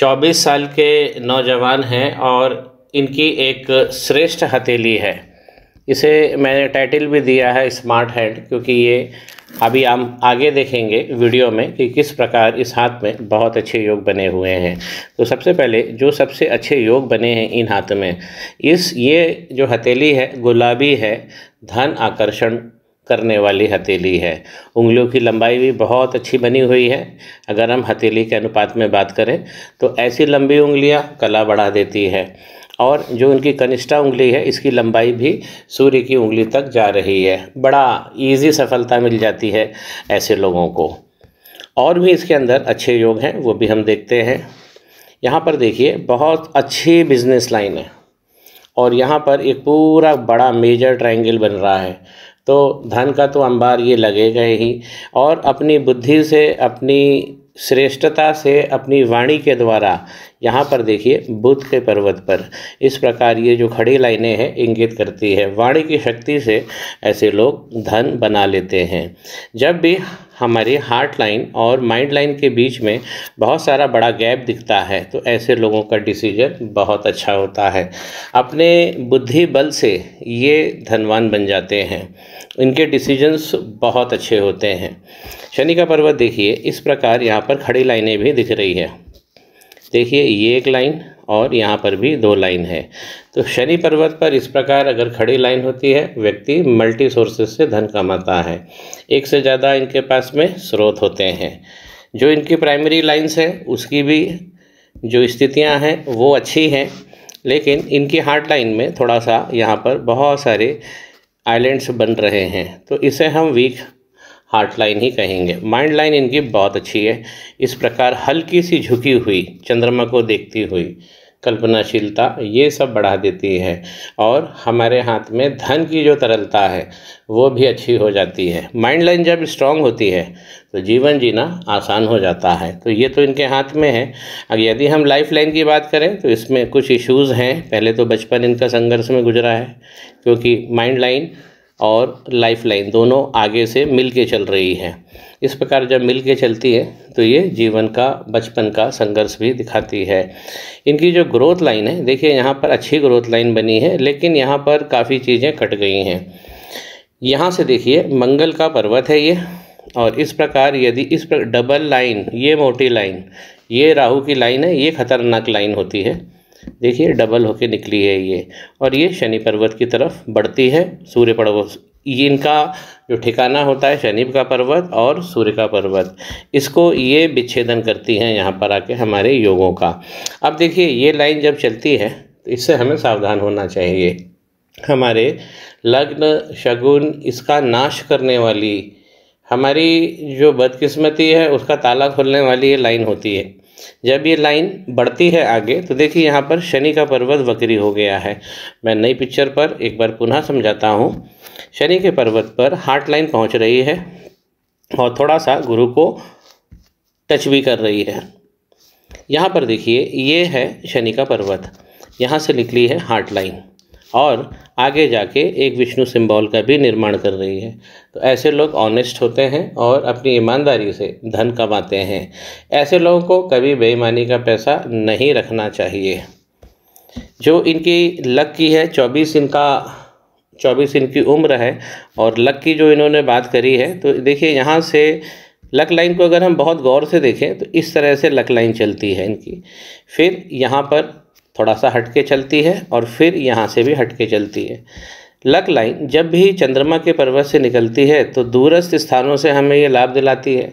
चौबीस साल के नौजवान हैं और इनकी एक श्रेष्ठ हथेली है इसे मैंने टाइटल भी दिया है स्मार्ट हैंड क्योंकि ये अभी हम आगे देखेंगे वीडियो में कि किस प्रकार इस हाथ में बहुत अच्छे योग बने हुए हैं तो सबसे पहले जो सबसे अच्छे योग बने हैं इन हाथ में इस ये जो हथेली है गुलाबी है धन आकर्षण करने वाली हथेली है उंगलियों की लंबाई भी बहुत अच्छी बनी हुई है अगर हम हथेली के अनुपात में बात करें तो ऐसी लंबी उंगलियां कला बढ़ा देती है और जो उनकी कनिष्ठा उंगली है इसकी लंबाई भी सूर्य की उंगली तक जा रही है बड़ा ईजी सफलता मिल जाती है ऐसे लोगों को और भी इसके अंदर अच्छे योग हैं वो भी हम देखते हैं यहाँ पर देखिए बहुत अच्छी बिजनेस लाइन है और यहाँ पर एक पूरा बड़ा मेजर ट्रायंगल बन रहा है तो धन का तो अंबार ये लगेगा ही और अपनी बुद्धि से अपनी श्रेष्ठता से अपनी वाणी के द्वारा यहाँ पर देखिए बुद्ध के पर्वत पर इस प्रकार ये जो खड़ी लाइनें हैं इंगित करती है वाणी की शक्ति से ऐसे लोग धन बना लेते हैं जब भी हमारे हार्ट लाइन और माइंड लाइन के बीच में बहुत सारा बड़ा गैप दिखता है तो ऐसे लोगों का डिसीजन बहुत अच्छा होता है अपने बुद्धि बल से ये धनवान बन जाते हैं इनके डिसीजंस बहुत अच्छे होते हैं शनि का पर्वत देखिए इस प्रकार यहाँ पर खड़ी लाइनें भी दिख रही है देखिए ये एक लाइन और यहाँ पर भी दो लाइन है तो शनि पर्वत पर इस प्रकार अगर खड़ी लाइन होती है व्यक्ति मल्टी सोर्सेस से धन कमाता है एक से ज़्यादा इनके पास में स्रोत होते हैं जो इनकी प्राइमरी लाइन्स हैं उसकी भी जो स्थितियाँ हैं वो अच्छी हैं लेकिन इनकी हार्ट लाइन में थोड़ा सा यहाँ पर बहुत सारे आइलैंड्स बन रहे हैं तो इसे हम वीक हार्ट लाइन ही कहेंगे माइंड लाइन इनकी बहुत अच्छी है इस प्रकार हल्की सी झुकी हुई चंद्रमा को देखती हुई कल्पनाशीलता ये सब बढ़ा देती है और हमारे हाथ में धन की जो तरलता है वो भी अच्छी हो जाती है माइंड लाइन जब स्ट्रांग होती है तो जीवन जीना आसान हो जाता है तो ये तो इनके हाथ में है अब यदि हम लाइफ लाइन की बात करें तो इसमें कुछ इश्यूज़ हैं पहले तो बचपन इनका संघर्ष में गुजरा है क्योंकि माइंड लाइन और लाइफलाइन दोनों आगे से मिल के चल रही हैं इस प्रकार जब मिल के चलती है तो ये जीवन का बचपन का संघर्ष भी दिखाती है इनकी जो ग्रोथ लाइन है देखिए यहाँ पर अच्छी ग्रोथ लाइन बनी है लेकिन यहाँ पर काफ़ी चीज़ें कट गई हैं यहाँ से देखिए मंगल का पर्वत है ये और इस प्रकार यदि इस प्र डबल लाइन ये मोटी लाइन ये राहु की लाइन है ये खतरनाक लाइन होती है देखिए डबल होके निकली है ये और ये शनि पर्वत की तरफ बढ़ती है सूर्य पर्वत ये इनका जो ठिकाना होता है शनि का पर्वत और सूर्य का पर्वत इसको ये विच्छेदन करती हैं यहाँ पर आके हमारे योगों का अब देखिए ये लाइन जब चलती है तो इससे हमें सावधान होना चाहिए हमारे लग्न शगुन इसका नाश करने वाली हमारी जो बदकिस्मती है उसका ताला खोलने वाली ये लाइन होती है जब ये लाइन बढ़ती है आगे तो देखिए यहाँ पर शनि का पर्वत वक्री हो गया है मैं नई पिक्चर पर एक बार पुनः समझाता हूँ शनि के पर्वत पर हार्ट लाइन पहुँच रही है और थोड़ा सा गुरु को टच भी कर रही है यहाँ पर देखिए ये है शनि का पर्वत यहाँ से निकली है हार्ट लाइन और आगे जाके एक विष्णु सिंबल का भी निर्माण कर रही है तो ऐसे लोग ऑनेस्ट होते हैं और अपनी ईमानदारी से धन कमाते हैं ऐसे लोगों को कभी बेईमानी का पैसा नहीं रखना चाहिए जो इनकी लक की है चौबीस इनका चौबीस इनकी उम्र है और लक की जो इन्होंने बात करी है तो देखिए यहाँ से लक लाइन को अगर हम बहुत गौर से देखें तो इस तरह से लक लाइन चलती है इनकी फिर यहाँ पर थोड़ा सा हटके चलती है और फिर यहाँ से भी हटके चलती है लक लाइन जब भी चंद्रमा के पर्वत से निकलती है तो दूरस्थ स्थानों से हमें ये लाभ दिलाती है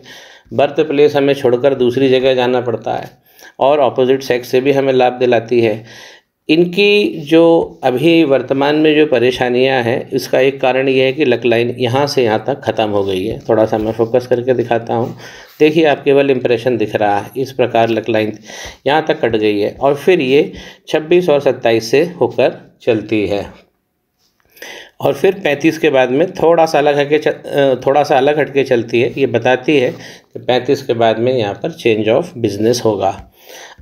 बर्थ प्लेस हमें छोड़कर दूसरी जगह जाना पड़ता है और ऑपोजिट सेक्स से भी हमें लाभ दिलाती है इनकी जो अभी वर्तमान में जो परेशानियां हैं इसका एक कारण ये है कि लक लाइन यहाँ से यहाँ तक ख़त्म हो गई है थोड़ा सा मैं फोकस करके दिखाता हूँ देखिए आप केवल इम्प्रेशन दिख रहा है इस प्रकार लक लाइन यहाँ तक कट गई है और फिर ये 26 और 27 से होकर चलती है और फिर 35 के बाद में थोड़ा सा अलग हटके थोड़ा सा अलग के चलती है ये बताती है कि पैंतीस के बाद में यहाँ पर चेंज ऑफ बिजनेस होगा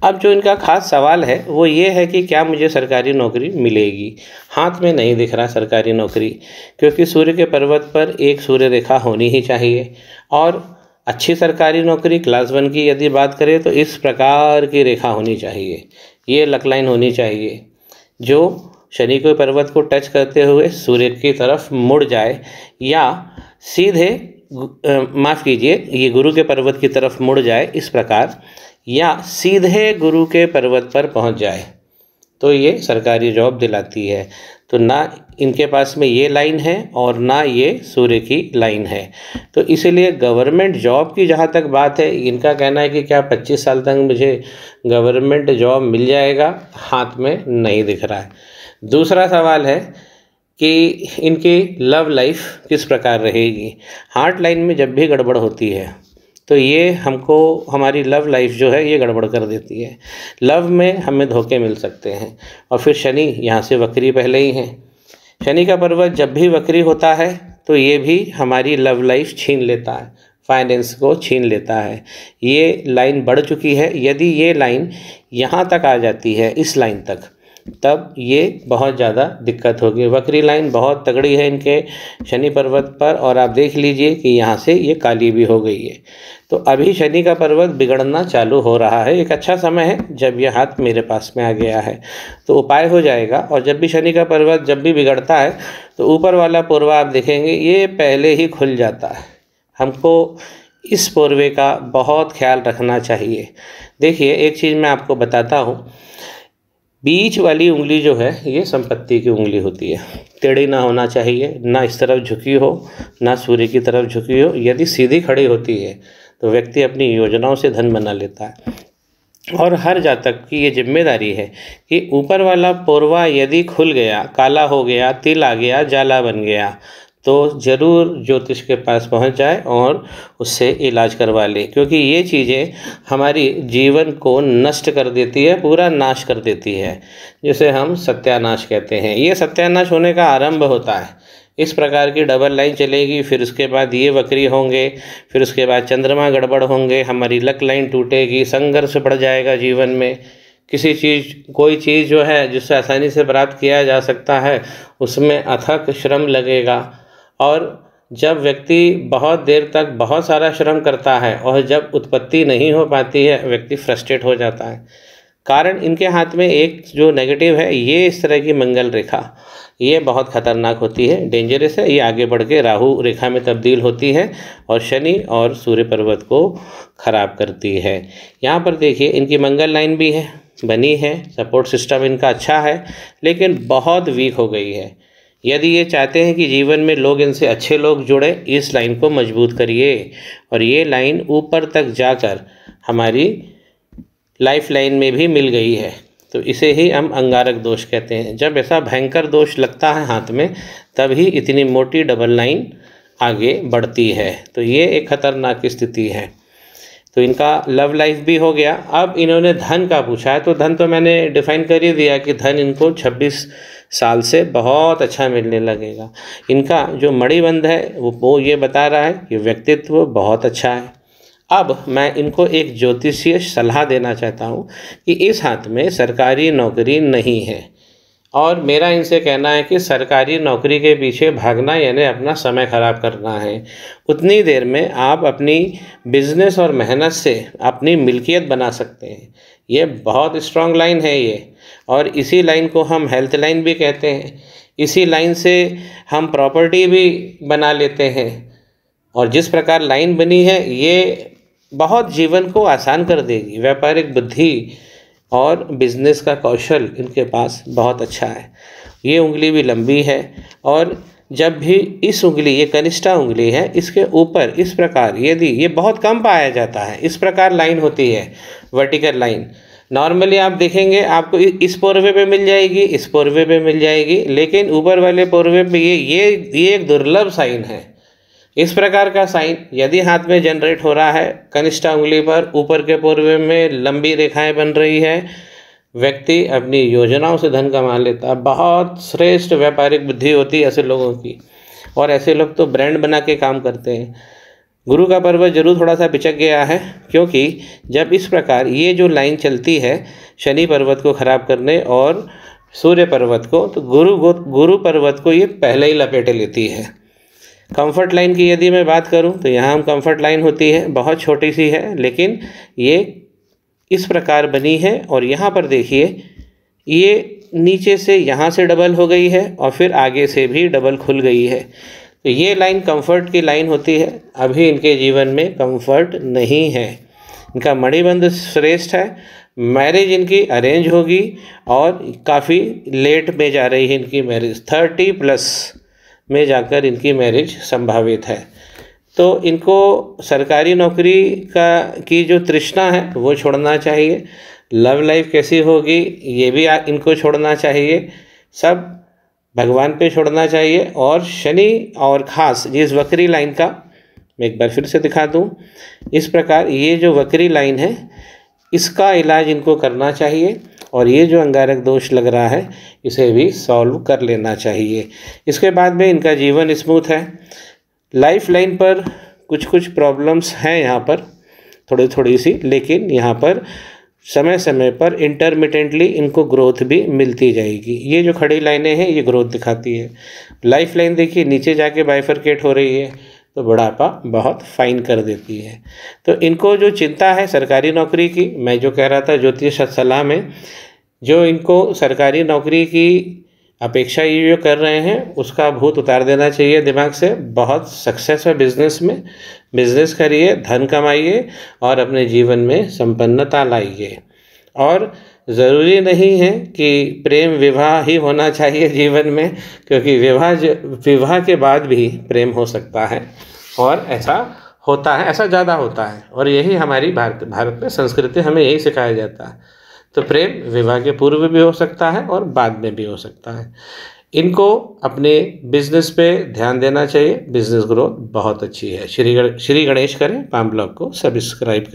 अब जो इनका खास सवाल है वो ये है कि क्या मुझे सरकारी नौकरी मिलेगी हाथ में नहीं दिख रहा सरकारी नौकरी क्योंकि सूर्य के पर्वत पर एक सूर्य रेखा होनी ही चाहिए और अच्छी सरकारी नौकरी क्लास वन की यदि बात करें तो इस प्रकार की रेखा होनी चाहिए ये लकलाइन होनी चाहिए जो शनि के पर्वत को टच करते हुए सूर्य की तरफ मुड़ जाए या सीधे माफ़ कीजिए ये गुरु के पर्वत की तरफ मुड़ जाए इस प्रकार या सीधे गुरु के पर्वत पर पहुंच जाए तो ये सरकारी जॉब दिलाती है तो ना इनके पास में ये लाइन है और ना ये सूर्य की लाइन है तो इसीलिए गवर्नमेंट जॉब की जहाँ तक बात है इनका कहना है कि क्या 25 साल तक मुझे गवर्नमेंट जॉब मिल जाएगा हाथ में नहीं दिख रहा है दूसरा सवाल है कि इनकी लव लाइफ किस प्रकार रहेगी हार्ट लाइन में जब भी गड़बड़ होती है तो ये हमको हमारी लव लाइफ जो है ये गड़बड़ कर देती है लव में हमें धोखे मिल सकते हैं और फिर शनि यहाँ से वक्री पहले ही हैं शनि का पर्वत जब भी वक्री होता है तो ये भी हमारी लव लाइफ छीन लेता है फाइनेंस को छीन लेता है ये लाइन बढ़ चुकी है यदि ये लाइन यहाँ तक आ जाती है इस लाइन तक तब ये बहुत ज़्यादा दिक्कत होगी वक्री लाइन बहुत तगड़ी है इनके शनि पर्वत पर और आप देख लीजिए कि यहाँ से ये काली भी हो गई है तो अभी शनि का पर्वत बिगड़ना चालू हो रहा है एक अच्छा समय है जब यह हाथ मेरे पास में आ गया है तो उपाय हो जाएगा और जब भी शनि का पर्वत जब भी बिगड़ता है तो ऊपर वाला पूर्वा आप देखेंगे ये पहले ही खुल जाता है हमको इस पूर्वे का बहुत ख्याल रखना चाहिए देखिए एक चीज़ मैं आपको बताता हूँ बीच वाली उंगली जो है ये संपत्ति की उंगली होती है टेढ़ी ना होना चाहिए ना इस तरफ झुकी हो ना सूर्य की तरफ झुकी हो यदि सीधी खड़ी होती है तो व्यक्ति अपनी योजनाओं से धन बना लेता है और हर जातक की ये जिम्मेदारी है कि ऊपर वाला पोरवा यदि खुल गया काला हो गया तिल आ गया जाला बन गया तो ज़रूर ज्योतिष के पास पहुंच जाए और उससे इलाज करवा ले क्योंकि ये चीज़ें हमारी जीवन को नष्ट कर देती है पूरा नाश कर देती है जिसे हम सत्यानाश कहते हैं ये सत्यानाश होने का आरंभ होता है इस प्रकार की डबल लाइन चलेगी फिर उसके बाद ये वक्री होंगे फिर उसके बाद चंद्रमा गड़बड़ होंगे हमारी लक लाइन टूटेगी संघर्ष बढ़ जाएगा जीवन में किसी चीज़ कोई चीज़ जो है जिससे आसानी से प्राप्त किया जा सकता है उसमें अथक श्रम लगेगा और जब व्यक्ति बहुत देर तक बहुत सारा श्रम करता है और जब उत्पत्ति नहीं हो पाती है व्यक्ति फ्रस्ट्रेट हो जाता है कारण इनके हाथ में एक जो नेगेटिव है ये इस तरह की मंगल रेखा ये बहुत खतरनाक होती है डेंजरस है ये आगे बढ़ के राहु रेखा में तब्दील होती है और शनि और सूर्य पर्वत को ख़राब करती है यहाँ पर देखिए इनकी मंगल लाइन भी है बनी है सपोर्ट सिस्टम इनका अच्छा है लेकिन बहुत वीक हो गई है यदि ये चाहते हैं कि जीवन में लोग इनसे अच्छे लोग जुड़े इस लाइन को मजबूत करिए और ये लाइन ऊपर तक जाकर हमारी लाइफ लाइन में भी मिल गई है तो इसे ही हम अंगारक दोष कहते हैं जब ऐसा भयंकर दोष लगता है हाथ में तभी इतनी मोटी डबल लाइन आगे बढ़ती है तो ये एक खतरनाक स्थिति है तो इनका लव लाइफ भी हो गया अब इन्होंने धन का पूछा है तो धन तो मैंने डिफाइन कर ही दिया कि धन इनको 26 साल से बहुत अच्छा मिलने लगेगा इनका जो मणिबंध है वो वो ये बता रहा है कि व्यक्तित्व बहुत अच्छा है अब मैं इनको एक ज्योतिषीय सलाह देना चाहता हूँ कि इस हाथ में सरकारी नौकरी नहीं है और मेरा इनसे कहना है कि सरकारी नौकरी के पीछे भागना यानी अपना समय ख़राब करना है उतनी देर में आप अपनी बिजनेस और मेहनत से अपनी मिल्कियत बना सकते हैं ये बहुत स्ट्रांग लाइन है ये और इसी लाइन को हम हेल्थ लाइन भी कहते हैं इसी लाइन से हम प्रॉपर्टी भी बना लेते हैं और जिस प्रकार लाइन बनी है ये बहुत जीवन को आसान कर देगी व्यापारिक बुद्धि और बिज़नेस का कौशल इनके पास बहुत अच्छा है ये उंगली भी लंबी है और जब भी इस उंगली ये कनिष्ठा उंगली है इसके ऊपर इस प्रकार यदि ये, ये बहुत कम पाया जाता है इस प्रकार लाइन होती है वर्टिकल लाइन नॉर्मली आप देखेंगे आपको इस पोरवे पे मिल जाएगी इस पोरवे पे मिल जाएगी लेकिन ऊपर वाले पोरवे पे ये ये ये एक दुर्लभ साइन है इस प्रकार का साइन यदि हाथ में जनरेट हो रहा है कनिष्ठा उंगली पर ऊपर के पूर्व में लंबी रेखाएं बन रही है व्यक्ति अपनी योजनाओं से धन कमा लेता बहुत श्रेष्ठ व्यापारिक बुद्धि होती है ऐसे लोगों की और ऐसे लोग तो ब्रांड बना के काम करते हैं गुरु का पर्व जरूर थोड़ा सा बिचक गया है क्योंकि जब इस प्रकार ये जो लाइन चलती है शनि पर्वत को खराब करने और सूर्य पर्वत को तो गुरु गुरु पर्वत को ये पहले ही लपेटे लेती है कंफर्ट लाइन की यदि मैं बात करूं तो यहाँ हम कंफर्ट लाइन होती है बहुत छोटी सी है लेकिन ये इस प्रकार बनी है और यहाँ पर देखिए ये नीचे से यहाँ से डबल हो गई है और फिर आगे से भी डबल खुल गई है तो ये लाइन कंफर्ट की लाइन होती है अभी इनके जीवन में कंफर्ट नहीं है इनका मणिबंध श्रेष्ठ है मैरिज इनकी अरेंज होगी और काफ़ी लेट में जा रही है इनकी मैरिज थर्टी प्लस में जाकर इनकी मैरिज संभावित है तो इनको सरकारी नौकरी का की जो तृष्णा है वो छोड़ना चाहिए लव लाइफ कैसी होगी ये भी इनको छोड़ना चाहिए सब भगवान पे छोड़ना चाहिए और शनि और ख़ास जिस वक्री लाइन का मैं एक बार फिर से दिखा दूँ इस प्रकार ये जो वक्री लाइन है इसका इलाज इनको करना चाहिए और ये जो अंगारक दोष लग रहा है इसे भी सॉल्व कर लेना चाहिए इसके बाद में इनका जीवन स्मूथ है लाइफ लाइन पर कुछ कुछ प्रॉब्लम्स हैं यहाँ पर थोड़ी थोड़ी सी लेकिन यहाँ पर समय समय पर इंटरमिटेंटली इनको ग्रोथ भी मिलती जाएगी ये जो खड़ी लाइनें हैं ये ग्रोथ दिखाती है लाइफ लाइन देखिए नीचे जाके बाइफरकेट हो रही है तो बुढ़ापा बहुत फाइन कर देती है तो इनको जो चिंता है सरकारी नौकरी की मैं जो कह रहा था ज्योतिष सलाह में जो इनको सरकारी नौकरी की अपेक्षा ये जो कर रहे हैं उसका भूत उतार देना चाहिए दिमाग से बहुत सक्सेस है बिजनेस में बिजनेस करिए धन कमाइए और अपने जीवन में संपन्नता लाइए और ज़रूरी नहीं है कि प्रेम विवाह ही होना चाहिए जीवन में क्योंकि विवाह विवाह के बाद भी प्रेम हो सकता है और ऐसा होता है ऐसा ज़्यादा होता है और यही हमारी भारत भारत में संस्कृति हमें यही सिखाया जाता है तो प्रेम विवाह के पूर्व भी हो सकता है और बाद में भी हो सकता है इनको अपने बिजनेस पे ध्यान देना चाहिए बिजनेस ग्रोथ बहुत अच्छी है श्री श्री गणेश करें पाम ब्लॉग को सब्सक्राइब